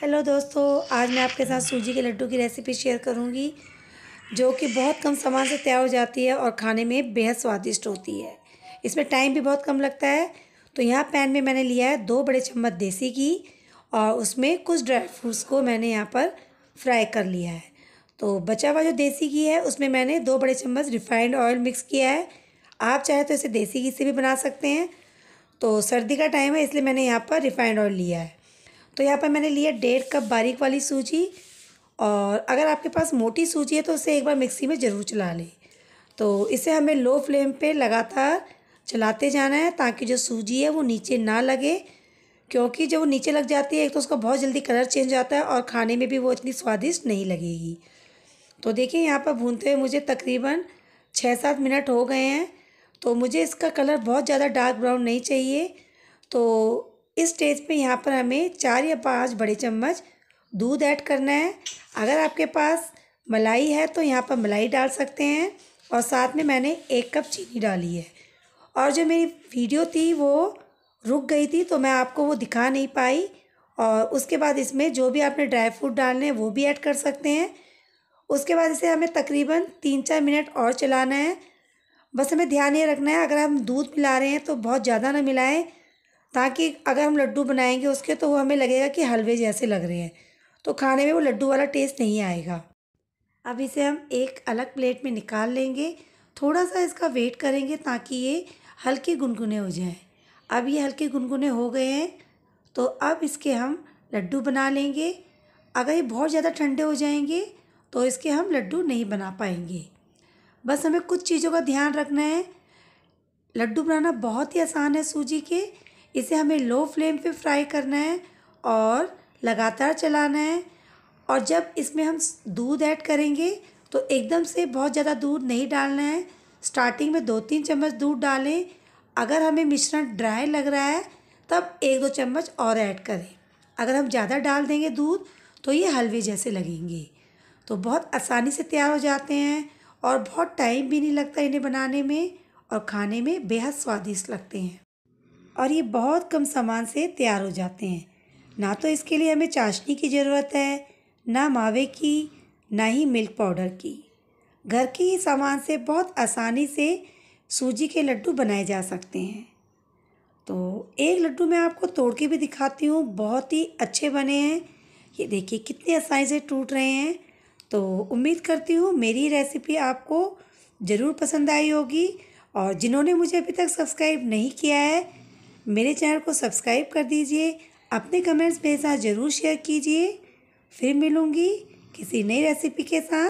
hello दोस्तों आज मैं आपके साथ सूजी के लड्डू की रेसिपी शेयर करूंगी जो कि बहुत कम सामान से तैयार हो जाती है और खाने में बेहद स्वादिष्ट होती है इसमें टाइम भी बहुत कम लगता है तो यहाँ पैन में मैंने लिया है दो बड़े चम्मच देसी घी और उसमें कुछ ड्राई फ्रूट्स को मैंने यहाँ पर फ्राई कर लिया है तो बचा हुआ जो देसी घी है उसमें मैंने दो बड़े चम्मच रिफाइंड ऑयल मिक्स किया है आप चाहे तो इसे देसी घी से भी बना सकते हैं तो सर्दी का टाइम है इसलिए मैंने यहाँ पर रिफाइंड ऑयल लिया है तो यहाँ पर मैंने लिया डेढ़ कप बारीक वाली सूजी और अगर आपके पास मोटी सूजी है तो उसे एक बार मिक्सी में ज़रूर चला लें तो इसे हमें लो फ्लेम पे लगातार चलाते जाना है ताकि जो सूजी है वो नीचे ना लगे क्योंकि जब वो नीचे लग जाती है एक तो उसका बहुत जल्दी कलर चेंज आता है और खाने में भी वो इतनी स्वादिष्ट नहीं लगेगी तो देखिए यहाँ पर भूनते हुए मुझे तकरीबन छः सात मिनट हो गए हैं तो मुझे इसका कलर बहुत ज़्यादा डार्क ब्राउन नहीं चाहिए तो इस स्टेज पे यहाँ पर हमें चार या पाँच बड़े चम्मच दूध ऐड करना है अगर आपके पास मलाई है तो यहाँ पर मलाई डाल सकते हैं और साथ में मैंने एक कप चीनी डाली है और जो मेरी वीडियो थी वो रुक गई थी तो मैं आपको वो दिखा नहीं पाई और उसके बाद इसमें जो भी आपने ड्राई फ्रूट डालने हैं वो भी ऐड कर सकते हैं उसके बाद इसे हमें तकरीबन तीन चार मिनट और चलाना है बस हमें ध्यान ये रखना है अगर हम दूध मिला रहे हैं तो बहुत ज़्यादा ना मिलाएं ताकि अगर हम लड्डू बनाएंगे उसके तो वो हमें लगेगा कि हलवे जैसे लग रहे हैं तो खाने में वो लड्डू वाला टेस्ट नहीं आएगा अब इसे हम एक अलग प्लेट में निकाल लेंगे थोड़ा सा इसका वेट करेंगे ताकि ये हल्के गुनगुने हो जाएं अब ये हल्के गुनगुने हो गए हैं तो अब इसके हम लड्डू बना लेंगे अगर ये बहुत ज़्यादा ठंडे हो जाएंगे तो इसके हम लड्डू नहीं बना पाएंगे बस हमें कुछ चीज़ों का ध्यान रखना है लड्डू बनाना बहुत ही आसान है सूजी के इसे हमें लो फ्लेम पे फ्राई करना है और लगातार चलाना है और जब इसमें हम दूध ऐड करेंगे तो एकदम से बहुत ज़्यादा दूध नहीं डालना है स्टार्टिंग में दो तीन चम्मच दूध डालें अगर हमें मिश्रण ड्राई लग रहा है तब एक दो चम्मच और ऐड करें अगर हम ज़्यादा डाल देंगे दूध तो ये हलवे जैसे लगेंगे तो बहुत आसानी से तैयार हो जाते हैं और बहुत टाइम भी नहीं लगता इन्हें बनाने में और खाने में बेहद स्वादिष्ट लगते हैं और ये बहुत कम सामान से तैयार हो जाते हैं ना तो इसके लिए हमें चाशनी की ज़रूरत है ना मावे की ना ही मिल्क पाउडर की घर के ही सामान से बहुत आसानी से सूजी के लड्डू बनाए जा सकते हैं तो एक लड्डू मैं आपको तोड़ के भी दिखाती हूँ बहुत ही अच्छे बने हैं ये देखिए कितने आसानी से टूट रहे हैं तो उम्मीद करती हूँ मेरी रेसिपी आपको ज़रूर पसंद आई होगी और जिन्होंने मुझे अभी तक सब्सक्राइब नहीं किया है मेरे चैनल को सब्सक्राइब कर दीजिए अपने कमेंट्स मेरे साथ ज़रूर शेयर कीजिए फिर मिलूँगी किसी नई रेसिपी के साथ